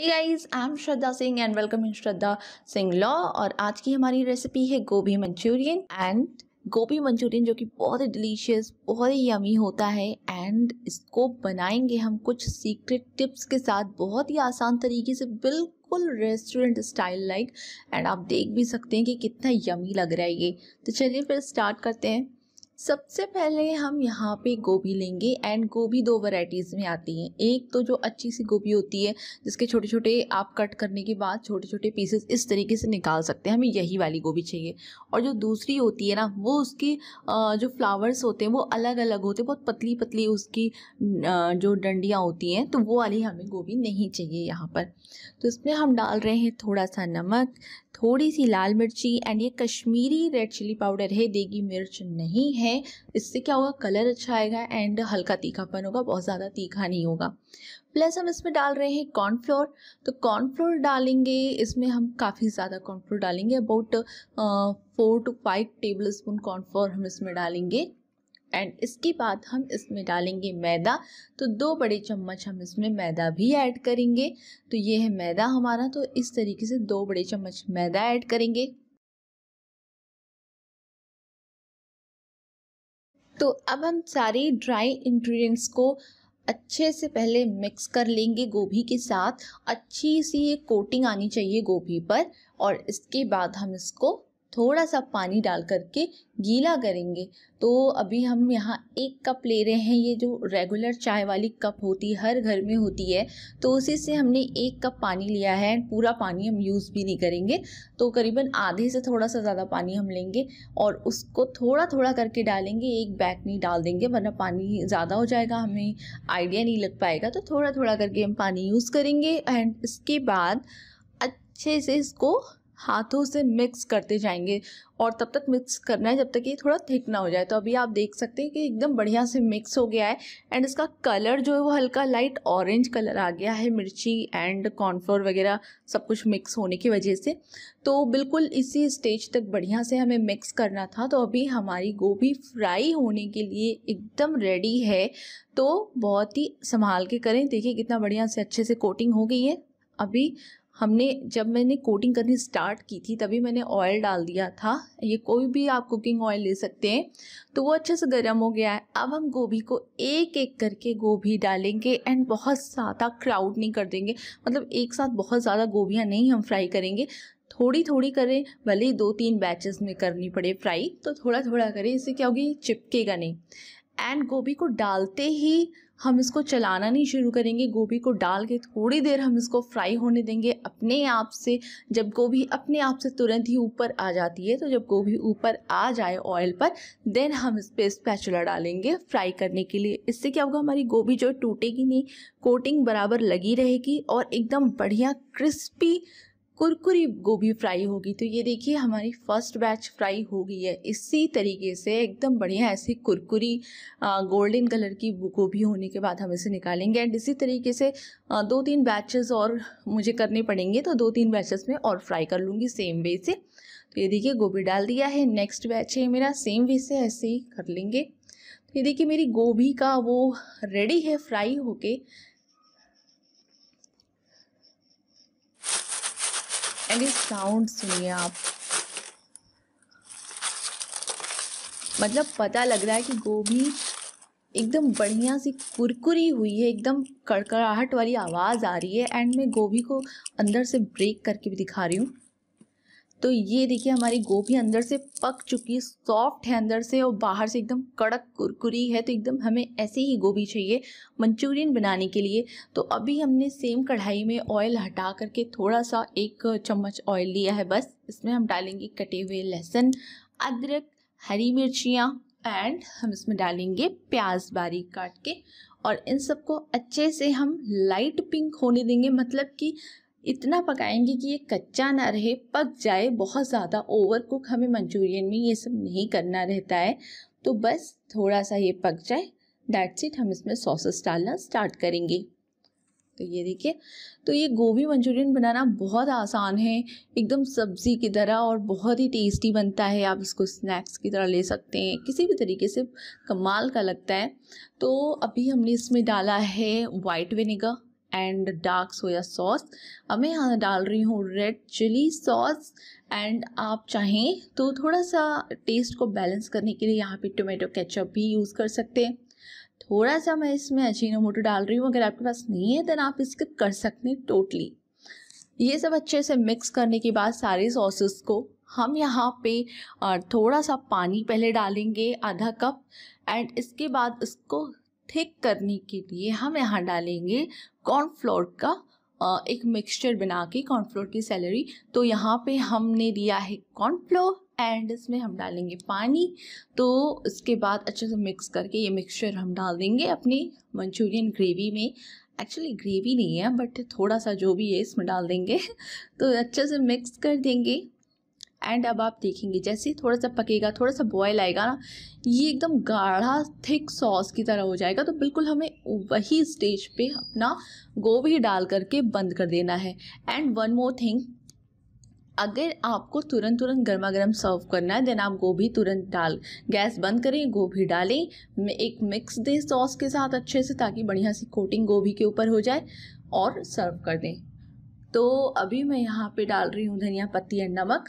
hey guys I am Shraddha Singh and welcome in Shraddha Singh law और आज की हमारी रेसिपी है गोभी मंचूरियन एंड गोभी मंचूरियन जो कि बहुत ही डिलीशियस बहुत ही यमी होता है एंड इसको बनाएंगे हम कुछ सीक्रेट टिप्स के साथ बहुत ही आसान तरीके से बिल्कुल रेस्टोरेंट स्टाइल लाइक एंड आप देख भी सकते हैं कि कितना यमी लग रहा है ये तो चलिए फिर स्टार्ट करते हैं सबसे पहले हम यहाँ पे गोभी लेंगे एंड गोभी दो वैरायटीज़ में आती हैं एक तो जो अच्छी सी गोभी होती है जिसके छोटे छोटे आप कट करने के बाद छोटे छोटे पीसेस इस तरीके से निकाल सकते हैं हमें यही वाली गोभी चाहिए और जो दूसरी होती है ना वो उसके जो फ्लावर्स होते हैं वो अलग अलग होते हैं बहुत पतली पतली उसकी जो डंडियाँ होती हैं तो वो वाली हमें गोभी नहीं चाहिए यहाँ पर तो इसमें हम डाल रहे हैं थोड़ा सा नमक थोड़ी सी लाल मिर्ची एंड ये कश्मीरी रेड चिली पाउडर है देगी मिर्च नहीं है इससे क्या होगा कलर अच्छा आएगा एंड हल्का तीखापन होगा बहुत ज़्यादा तीखा नहीं होगा प्लस हम इसमें डाल रहे हैं कॉर्नफ्लोर तो कॉर्नफ्लोर डालेंगे इसमें हम काफ़ी ज़्यादा कॉर्नफ्लोर डालेंगे about four to five table spoon cornflour हम इसमें डालेंगे एंड इसके बाद हम इसमें डालेंगे मैदा तो दो बड़े चम्मच हम इसमें मैदा भी ऐड करेंगे तो ये है मैदा हमारा तो इस तरीके से दो बड़े चम्मच मैदा ऐड करेंगे तो अब हम सारे ड्राई इंग्रेडिएंट्स को अच्छे से पहले मिक्स कर लेंगे गोभी के साथ अच्छी सी ये कोटिंग आनी चाहिए गोभी पर और इसके बाद हम इसको थोड़ा सा पानी डाल करके गीला करेंगे तो अभी हम यहाँ एक कप ले रहे हैं ये जो रेगुलर चाय वाली कप होती है हर घर में होती है तो उसी से हमने एक कप पानी लिया है पूरा पानी हम यूज़ भी नहीं करेंगे तो करीबन आधे से थोड़ा सा ज़्यादा पानी हम लेंगे और उसको थोड़ा थोड़ा करके डालेंगे एक बैग नहीं डाल देंगे वरना पानी ज़्यादा हो जाएगा हमें आइडिया नहीं लग पाएगा तो थोड़ा थोड़ा करके हम पानी यूज़ करेंगे एंड इसके बाद अच्छे से इसको हाथों से मिक्स करते जाएंगे और तब तक मिक्स करना है जब तक ये थोड़ा थिक ना हो जाए तो अभी आप देख सकते हैं कि एकदम बढ़िया से मिक्स हो गया है एंड इसका कलर जो है वो हल्का लाइट ऑरेंज कलर आ गया है मिर्ची एंड कॉर्नफ्लोर वगैरह सब कुछ मिक्स होने की वजह से तो बिल्कुल इसी स्टेज तक बढ़िया से हमें मिक्स करना था तो अभी हमारी गोभी फ्राई होने के लिए एकदम रेडी है तो बहुत ही संभाल के करें देखिए कितना बढ़िया से अच्छे से कोटिंग हो गई है अभी हमने जब मैंने कोटिंग करनी स्टार्ट की थी तभी मैंने ऑयल डाल दिया था ये कोई भी आप कुकिंग ऑयल ले सकते हैं तो वो अच्छे से गर्म हो गया है अब हम गोभी को एक एक करके गोभी डालेंगे एंड बहुत ज़्यादा क्राउड नहीं कर देंगे मतलब एक साथ बहुत ज़्यादा गोभियाँ नहीं हम फ्राई करेंगे थोड़ी थोड़ी करें भले ही दो तीन बैचेस में करनी पड़े फ्राई तो थोड़ा थोड़ा करें इससे क्या होगी चिपकेगा नहीं एंड गोभी को डालते ही हम इसको चलाना नहीं शुरू करेंगे गोभी को डाल के थोड़ी देर हम इसको फ्राई होने देंगे अपने आप से जब गोभी अपने आप से तुरंत ही ऊपर आ जाती है तो जब गोभी ऊपर आ जाए ऑयल पर देन हम इस पर स्पैचुला डालेंगे फ्राई करने के लिए इससे क्या होगा हमारी गोभी जो टूटेगी नहीं कोटिंग बराबर लगी रहेगी और एकदम बढ़िया क्रिस्पी कुरकुरी गोभी फ्राई होगी तो ये देखिए हमारी फर्स्ट बैच फ्राई हो गई है इसी तरीके से एकदम बढ़िया ऐसी कुरकुरी गोल्डन कलर की गोभी होने के बाद हम इसे निकालेंगे एंड इसी तरीके से दो तीन बैचेस और मुझे करने पड़ेंगे तो दो तीन बैचेस में और फ्राई कर लूँगी सेम वे से तो ये देखिए गोभी डाल दिया है नेक्स्ट बैच है मेरा सेम वे से ऐसे ही कर लेंगे तो ये देखिए मेरी गोभी का वो रेडी है फ्राई होके अभी साउंड सुनिए आप मतलब पता लग रहा है कि गोभी एकदम बढ़िया सी कुरकुरी हुई है एकदम कड़कड़ाहट वाली आवाज़ आ रही है एंड मैं गोभी को अंदर से ब्रेक करके भी दिखा रही हूँ तो ये देखिए हमारी गोभी अंदर से पक चुकी सॉफ्ट है अंदर से और बाहर से एकदम कड़क कुरकुरी है तो एकदम हमें ऐसे ही गोभी चाहिए मंचूरियन बनाने के लिए तो अभी हमने सेम कढ़ाई में ऑयल हटा करके थोड़ा सा एक चम्मच ऑयल लिया है बस इसमें हम डालेंगे कटे हुए लहसुन अदरक हरी मिर्चियाँ एंड हम इसमें डालेंगे प्याज बारीक काट के और इन सबको अच्छे से हम लाइट पिंक होने देंगे मतलब कि इतना पकाएंगे कि ये कच्चा ना रहे पक जाए बहुत ज़्यादा ओवर कुक हमें मंचूरियन में ये सब नहीं करना रहता है तो बस थोड़ा सा ये पक जाए डैट्स इट हम इसमें सॉसेस डालना स्टार्ट करेंगे तो ये देखिए तो ये गोभी मंचूरियन बनाना बहुत आसान है एकदम सब्ज़ी की तरह और बहुत ही टेस्टी बनता है आप इसको स्नैक्स की तरह ले सकते हैं किसी भी तरीके से कमाल का लगता है तो अभी हमने इसमें डाला है white vinegar and dark soya sauce अब मैं यहाँ डाल रही हूँ रेड चिली सॉस एंड आप चाहें तो थोड़ा सा टेस्ट को बैलेंस करने के लिए यहाँ पे टोमेटो केचप भी यूज़ कर सकते हैं थोड़ा सा मैं इसमें मोटो डाल रही हूँ अगर आपके पास नहीं है देन आप स्किप कर सकते हैं टोटली ये सब अच्छे से मिक्स करने के बाद सारे सॉसेस को हम यहाँ पे थोड़ा सा पानी पहले डालेंगे आधा कप एंड इसके बाद इसको ठीक करने के लिए हम यहाँ डालेंगे कॉर्नफ्लोर का एक मिक्सचर बना के कॉर्नफ्लोर की सैलरी तो यहाँ पे हमने दिया है कॉर्नफ्लोर एंड इसमें हम डालेंगे पानी तो इसके बाद अच्छे से मिक्स करके ये मिक्सचर हम डाल देंगे अपनी मंचूरियन ग्रेवी में एक्चुअली ग्रेवी नहीं है बट थोड़ा सा जो भी है इसमें डाल देंगे तो अच्छे से मिक्स कर देंगे एंड अब आप देखेंगे जैसे थोड़ा सा पकेगा थोड़ा सा बॉयल आएगा ना ये एकदम गाढ़ा थिक सॉस की तरह हो जाएगा तो बिल्कुल हमें वही स्टेज पे अपना गोभी डाल करके बंद कर देना है एंड वन मोर थिंग अगर आपको तुरंत तुरंत गर्मा गर्म सर्व करना है देन आप गोभी तुरंत डाल गैस बंद करें गोभी डालें एक मिक्स दें सॉस के साथ अच्छे से ताकि बढ़िया सी कोटिंग गोभी के ऊपर हो जाए और सर्व कर दें तो अभी मैं यहाँ पे डाल रही हूँ धनिया पत्ती एंड नमक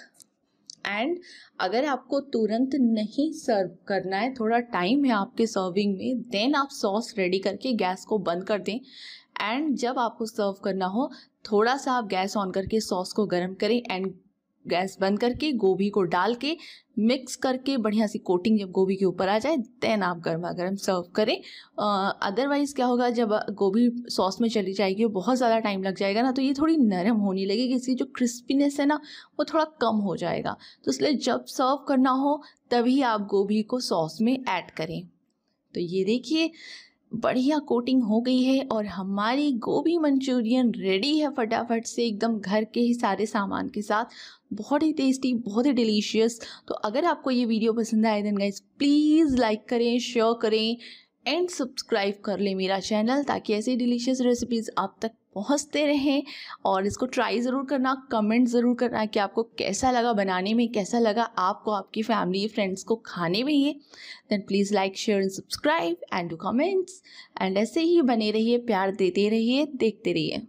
एंड अगर आपको तुरंत नहीं सर्व करना है थोड़ा टाइम है आपके सर्विंग में देन आप सॉस रेडी करके गैस को बंद कर दें एंड जब आपको सर्व करना हो थोड़ा सा आप गैस ऑन करके सॉस को गर्म करें एंड गैस बंद करके गोभी को डाल के मिक्स करके बढ़िया सी कोटिंग जब गोभी के ऊपर आ जाए देन आप गर्मा गर्म सर्व करें अदरवाइज़ क्या होगा जब गोभी सॉस में चली जाएगी बहुत ज़्यादा टाइम लग जाएगा ना तो ये थोड़ी नरम होने लगेगी इसकी जो क्रिस्पीनेस है ना वो थोड़ा कम हो जाएगा तो इसलिए जब सर्व करना हो तभी आप गोभी को सॉस में ऐड करें तो ये देखिए बढ़िया कोटिंग हो गई है और हमारी गोभी मंचूरियन रेडी है फटाफट से एकदम घर के ही सारे सामान के साथ बहुत ही टेस्टी बहुत ही डिलीशियस तो अगर आपको ये वीडियो पसंद आए देन गाइज प्लीज़ लाइक करें शेयर करें एंड सब्सक्राइब कर लें मेरा चैनल ताकि ऐसी डिलीशियस रेसिपीज़ आप तक पहुंचते रहें और इसको ट्राई ज़रूर करना कमेंट ज़रूर करना कि आपको कैसा लगा बनाने में कैसा लगा आपको आपकी फैमिली फ्रेंड्स को खाने में ये then please like share and subscribe and do comments and ऐसे ही बने रहिए प्यार देते रहिए देखते रहिए